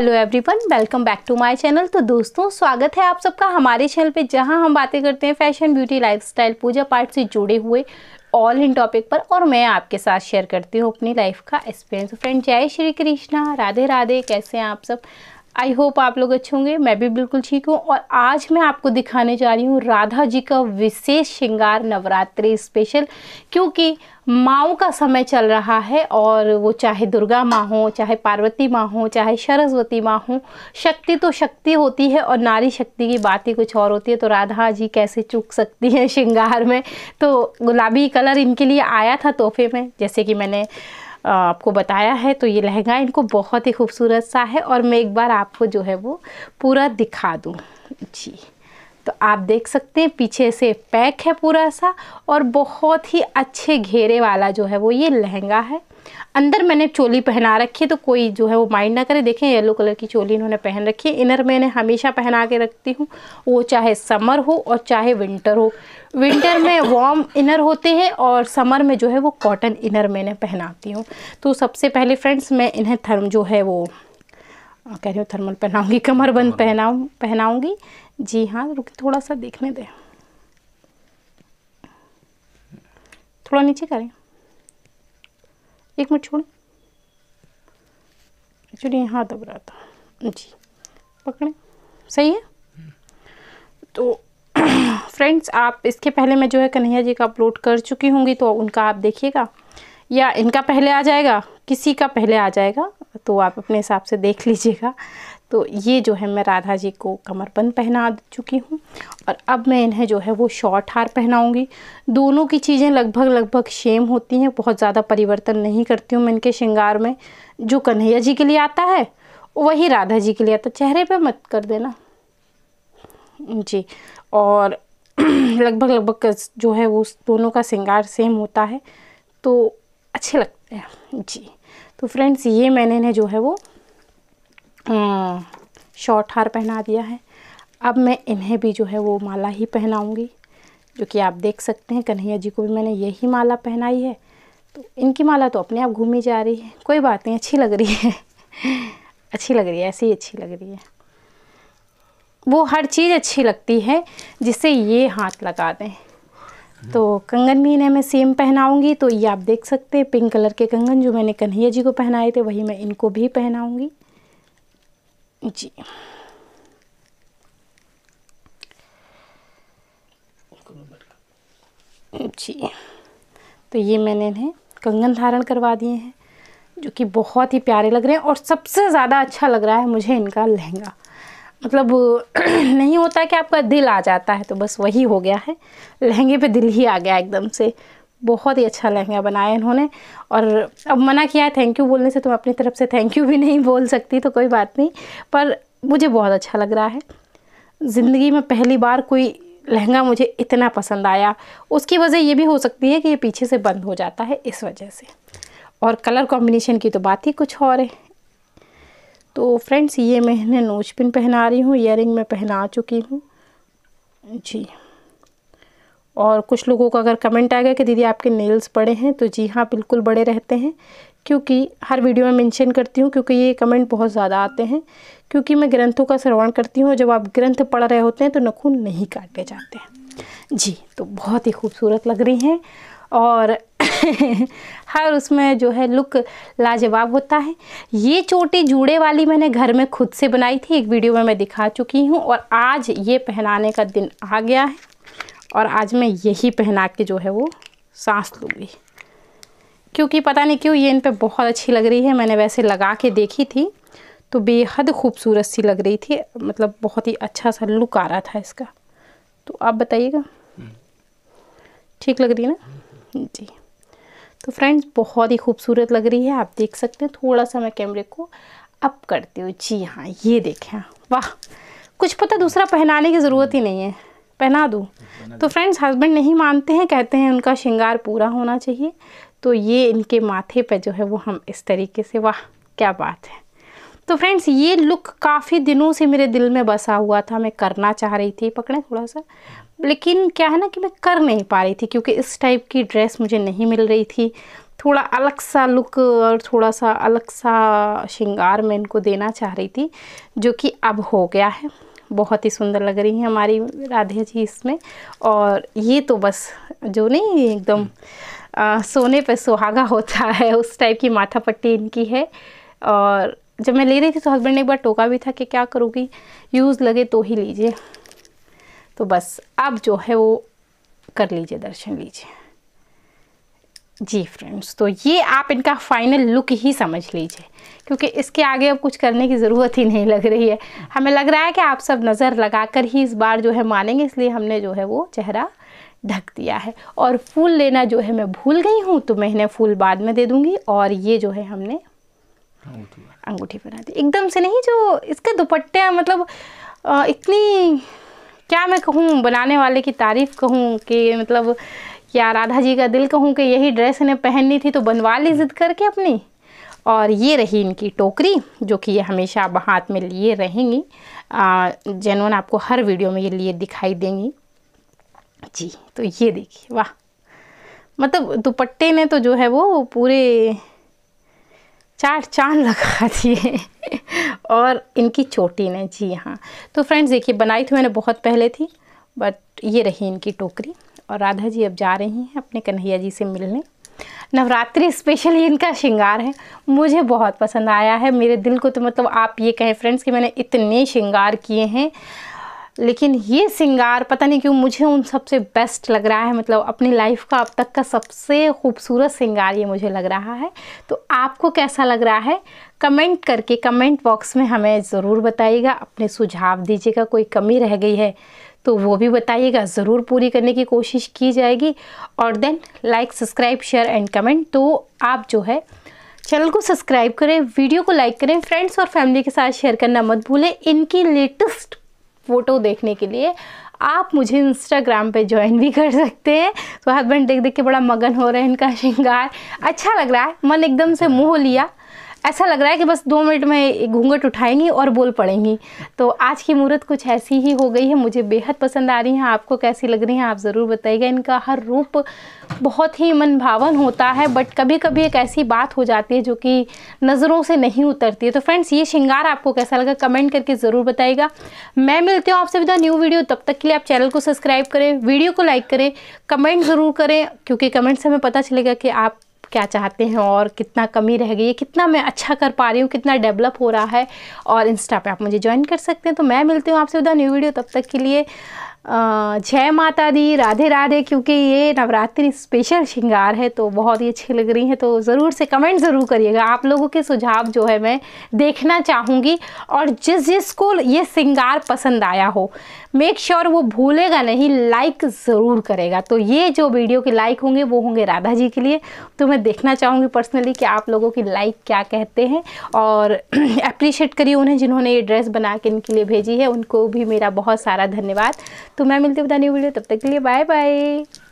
hello everyone welcome back to my channel तो दोस्तों स्वागत है आप सबका हमारे चैनल पे जहां हम बातें करते हैं फैशन ब्यूटी लाइफस्टाइल पूजा पाठ से जुड़े हुए ऑल इन टॉपिक पर और मैं आपके साथ शेयर करती हूँ अपनी लाइफ का एक्सपीरियंस फ्रेंड तो जय श्री कृष्णा राधे राधे कैसे हैं आप सब आई होप आप लोग अच्छे होंगे मैं भी बिल्कुल ठीक हूँ और आज मैं आपको दिखाने जा रही हूँ राधा जी का विशेष श्रृंगार नवरात्रि स्पेशल क्योंकि माओ का समय चल रहा है और वो चाहे दुर्गा माँ हो चाहे पार्वती माँ हो चाहे सरस्वती माँ हो शक्ति तो शक्ति होती है और नारी शक्ति की बात ही कुछ और होती है तो राधा जी कैसे चूक सकती हैं श्रृंगार में तो गुलाबी कलर इनके लिए आया था तोहफे में जैसे कि मैंने आपको बताया है तो ये लहंगा इनको बहुत ही खूबसूरत सा है और मैं एक बार आपको जो है वो पूरा दिखा दूँ जी तो आप देख सकते हैं पीछे से पैक है पूरा सा और बहुत ही अच्छे घेरे वाला जो है वो ये लहंगा है अंदर मैंने चोली पहना रखी है तो कोई जो है वो माइंड ना करे देखें येलो कलर की चोली इन्होंने पहन रखी है इनर मैंने हमेशा पहना के रखती हूँ वो चाहे समर हो और चाहे विंटर हो विंटर में वार्म इनर होते हैं और समर में जो है वो कॉटन इनर मैंने पहनाती हूँ तो सबसे पहले फ्रेंड्स मैं इन्हें थर्म जो है वो कह रही हूँ थर्मल पहनाऊँगी कमरबंद पहनाऊँ पहनाऊँगी जी हाँ रुक थोड़ा सा देखने दें थोड़ा नीचे करें एक मिनट छोड़ एक्चुअली यहाँ दब रहा था जी पकड़ें सही है तो फ्रेंड्स आप इसके पहले मैं जो है कन्हैया जी का अपलोड कर चुकी होंगी तो उनका आप देखिएगा या इनका पहले आ जाएगा किसी का पहले आ जाएगा तो आप अपने हिसाब से देख लीजिएगा तो ये जो है मैं राधा जी को कमरबंद पहना चुकी हूँ और अब मैं इन्हें जो है वो शॉर्ट हार पहनाऊँगी दोनों की चीज़ें लगभग लगभग सेम होती हैं बहुत ज़्यादा परिवर्तन नहीं करती हूँ मैं इनके श्रृंगार में जो कन्हैया जी के लिए आता है वही राधा जी के लिए आता चेहरे पर मत कर देना जी और लगभग लगभग जो है वो दोनों का श्रृंगार सेम होता है तो अच्छे लगते हैं जी तो फ्रेंड्स ये मैंने इन्हें जो है वो हम्म, शॉर्ट हार पहना दिया है अब मैं इन्हें भी जो है वो माला ही पहनाऊँगी जो कि आप देख सकते हैं कन्हैया जी को भी मैंने यही माला पहनाई है तो इनकी माला तो अपने आप घूमी जा रही है कोई बात नहीं अच्छी लग रही है अच्छी लग रही है ऐसी ही अच्छी लग रही है वो हर चीज़ अच्छी लगती है जिससे ये हाथ लगा दें तो कंगन भी इन्हें मैं सेम पहनाऊंगी तो ये आप देख सकते हैं पिंक कलर के कंगन जो मैंने कन्हैया जी को पहनाए थे वही मैं इनको भी पहनाऊंगी जी जी तो ये मैंने इन्हें कंगन धारण करवा दिए हैं जो कि बहुत ही प्यारे लग रहे हैं और सबसे ज़्यादा अच्छा लग रहा है मुझे इनका लहंगा मतलब नहीं होता कि आपका दिल आ जाता है तो बस वही हो गया है लहंगे पे दिल ही आ गया एकदम से बहुत ही अच्छा लहंगा बनाया इन्होंने और अब मना किया है थैंक यू बोलने से तो मैं अपनी तरफ से थैंक यू भी नहीं बोल सकती तो कोई बात नहीं पर मुझे बहुत अच्छा लग रहा है ज़िंदगी में पहली बार कोई लहंगा मुझे इतना पसंद आया उसकी वजह ये भी हो सकती है कि ये पीछे से बंद हो जाता है इस वजह से और कलर कॉम्बिनेशन की तो बात ही कुछ और है तो फ्रेंड्स ये मैंने नोचपिन नोच पिन पहना रही हूँ इयर मैं पहना चुकी हूँ जी और कुछ लोगों का अगर कमेंट आएगा कि दीदी आपके नेल्स बड़े हैं तो जी हाँ बिल्कुल बड़े रहते हैं क्योंकि हर वीडियो में मेंशन करती हूँ क्योंकि ये कमेंट बहुत ज़्यादा आते हैं क्योंकि मैं ग्रंथों का श्रवण करती हूँ जब आप ग्रंथ पढ़ रहे होते हैं तो नखून नहीं काटे जाते हैं जी तो बहुत ही खूबसूरत लग रही हैं और हर उसमें जो है लुक लाजवाब होता है ये चोटी जूड़े वाली मैंने घर में खुद से बनाई थी एक वीडियो में मैं दिखा चुकी हूँ और आज ये पहनाने का दिन आ गया है और आज मैं यही पहना के जो है वो सांस लूँगी क्योंकि पता नहीं क्यों ये इन पर बहुत अच्छी लग रही है मैंने वैसे लगा के देखी थी तो बेहद खूबसूरत सी लग रही थी मतलब बहुत ही अच्छा सा लुक आ रहा था इसका तो आप बताइएगा ठीक लग रही है ना जी तो फ्रेंड्स बहुत ही खूबसूरत लग रही है आप देख सकते हैं थोड़ा सा मैं कैमरे को अप करती हूँ जी हाँ ये देखें वाह कुछ पता दूसरा पहनाने की ज़रूरत ही नहीं है पहना दूँ तो फ्रेंड्स हस्बैंड नहीं मानते हैं कहते हैं उनका श्रृंगार पूरा होना चाहिए तो ये इनके माथे पर जो है वो हम इस तरीके से वाह क्या बात है तो फ्रेंड्स ये लुक काफ़ी दिनों से मेरे दिल में बसा हुआ था मैं करना चाह रही थी पकड़े थोड़ा सा लेकिन क्या है ना कि मैं कर नहीं पा रही थी क्योंकि इस टाइप की ड्रेस मुझे नहीं मिल रही थी थोड़ा अलग सा लुक और थोड़ा सा अलग सा श्रृंगार मैं इनको देना चाह रही थी जो कि अब हो गया है बहुत ही सुंदर लग रही हैं हमारी राधे जी इसमें और ये तो बस जो नहीं एकदम सोने पे सुहागा होता है उस टाइप की माथा पट्टी इनकी है और जब मैं ले रही थी तो हस्बैंड ने एक बार टोका भी था कि क्या करोगी यूज़ लगे तो ही लीजिए तो बस अब जो है वो कर लीजिए दर्शन लीजिए जी फ्रेंड्स तो ये आप इनका फाइनल लुक ही समझ लीजिए क्योंकि इसके आगे अब कुछ करने की ज़रूरत ही नहीं लग रही है हमें लग रहा है कि आप सब नज़र लगाकर ही इस बार जो है मानेंगे इसलिए हमने जो है वो चेहरा ढक दिया है और फूल लेना जो है मैं भूल गई हूँ तो मैं इन्हें फूल बाद में दे दूँगी और ये जो है हमने अंगूठी बना दी एकदम से नहीं जो इसके दुपट्टे मतलब इतनी क्या मैं कहूँ बनाने वाले की तारीफ़ कहूँ कि मतलब या राधा जी का दिल कहूँ कि यही ड्रेस इन्हें पहननी थी तो बनवा ली जिद करके अपनी और ये रही इनकी टोकरी जो कि ये हमेशा आप हाथ में लिए रहेंगी जैनवन आपको हर वीडियो में ये लिए दिखाई देंगी जी तो ये देखिए वाह मतलब दुपट्टे ने तो जो है वो पूरे चार चांद लगा दिए और इनकी चोटी ने जी हाँ तो फ्रेंड्स देखिए बनाई थी तो मैंने बहुत पहले थी बट ये रही इनकी टोकरी और राधा जी अब जा रही हैं अपने कन्हैया जी से मिलने नवरात्रि स्पेशल ये इनका श्रृंगार है मुझे बहुत पसंद आया है मेरे दिल को तो मतलब आप ये कहें फ्रेंड्स कि मैंने इतने श्रृंगार किए हैं लेकिन ये श्रृंगार पता नहीं क्यों मुझे उन सबसे बेस्ट लग रहा है मतलब अपनी लाइफ का अब तक का सबसे खूबसूरत श्रृंगार ये मुझे लग रहा है तो आपको कैसा लग रहा है कमेंट करके कमेंट बॉक्स में हमें ज़रूर बताइएगा अपने सुझाव दीजिएगा कोई कमी रह गई है तो वो भी बताइएगा ज़रूर पूरी करने की कोशिश की जाएगी और then like subscribe share and comment तो आप जो है चैनल को सब्सक्राइब करें वीडियो को लाइक करें फ्रेंड्स और फैमिली के साथ शेयर करना मत भूलें इनकी लेटेस्ट फ़ोटो देखने के लिए आप मुझे इंस्टाग्राम पे ज्वाइन भी कर सकते हैं तो हस्बैंड देख देख के बड़ा मगन हो रहे हैं इनका श्रृंगार अच्छा लग रहा है मन एकदम से मोह लिया ऐसा लग रहा है कि बस दो मिनट में घूंघट उठाएंगी और बोल पड़ेंगी तो आज की मूर्त कुछ ऐसी ही हो गई है मुझे बेहद पसंद आ रही हैं आपको कैसी लग रही हैं आप ज़रूर बताइएगा इनका हर रूप बहुत ही मनभावन होता है बट कभी कभी एक ऐसी बात हो जाती है जो कि नज़रों से नहीं उतरती है तो फ्रेंड्स ये श्रृंगार आपको कैसा लगा कमेंट करके ज़रूर बताइएगा मैं मिलती हूँ आपसे विदा न्यू वीडियो तब तक के लिए आप चैनल को सब्सक्राइब करें वीडियो को लाइक करें कमेंट ज़रूर करें क्योंकि कमेंट से हमें पता चलेगा कि आप क्या चाहते हैं और कितना कमी रह गई है कितना मैं अच्छा कर पा रही हूँ कितना डेवलप हो रहा है और इंस्टा पे आप मुझे ज्वाइन कर सकते हैं तो मैं मिलती हूँ आपसे उधर न्यू वीडियो तब तक के लिए जय माता दी राधे राधे क्योंकि ये नवरात्रि स्पेशल श्रृंगार है तो बहुत ही अच्छी लग रही है तो ज़रूर से कमेंट ज़रूर करिएगा आप लोगों के सुझाव जो है मैं देखना चाहूँगी और जिस जिसको ये श्रृंगार पसंद आया हो मेक श्योर sure वो भूलेगा नहीं लाइक ज़रूर करेगा तो ये जो वीडियो के लाइक होंगे वो होंगे राधा जी के लिए तो मैं देखना चाहूँगी पर्सनली कि आप लोगों की लाइक क्या कहते हैं और अप्रिशिएट करिए उन्हें जिन्होंने ये ड्रेस बना के इनके लिए भेजी है उनको भी मेरा बहुत सारा धन्यवाद तो मैं मिलती हूँ बतानी वीडियो तब तक के लिए बाय बाय